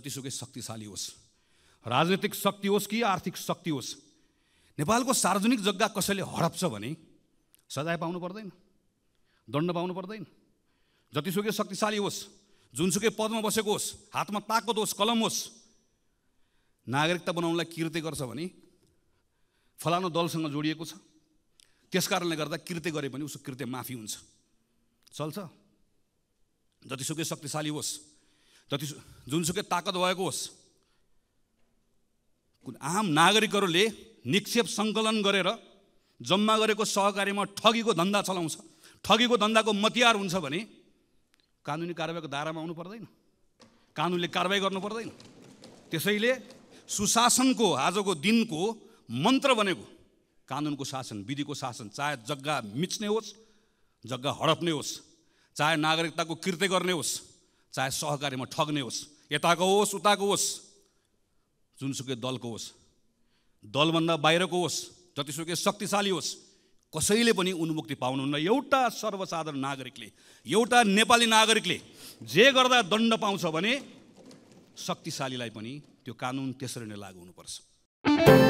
जतिसुकै शक्तिशाली होस् राजनैतिक शक्ति होस् कि आर्थिक शक्ति होस् नेपालको सार्वजनिक जग्गा कसैले हडप्छ भने सजाय पाउनु पर्दैन दण्ड पाउनु पर्दैन जतिसुकै शक्तिशाली होस् जुनसुकै पदमा बसेको होस् हातमा ताकत होस् कलम होस् नागरिकता बनाउनलाई किर्ति गर्छ भने फलानु दलसँग जोडिएको छ त्यस कारणले गर्दा कृत्य गरे पनि उसको कृत्य माफी हुन्छ चल्छ जतिसुकै शक्तिशाली होस् जति जुनसुकै ताकत भएको होस् आम नागरिकहरूले निक्षेप सङ्कलन गरेर जम्मा गरेको सहकारीमा ठगीको धन्दा चलाउँछ ठगीको धन्दाको मतियार हुन्छ भने कानुनी कारवाहीको दायरामा आउनु पर्दैन कानुनले कारवाही गर्नु पर्दैन त्यसैले सुशासनको आजको दिनको मन्त्र भनेको कानुनको शासन विधिको शासन चाहे जग्गा मिच्ने होस् जग्गा हडप्ने होस् चाहे नागरिकताको कृत्य गर्ने होस् चाहे सहकारीमा ठग्ने होस् यताको होस् उताको होस् जुनसुकै दलको होस् दलभन्दा बाहिरको होस् जतिसुकै शक्तिशाली होस् कसैले पनि उन्मुक्ति पाउनुहुन्न एउटा सर्वसाधारण नागरिकले एउटा नेपाली नागरिकले जे गर्दा दण्ड पाउँछ भने शक्तिशालीलाई पनि त्यो कानुन त्यसरी नै लागु हुनुपर्छ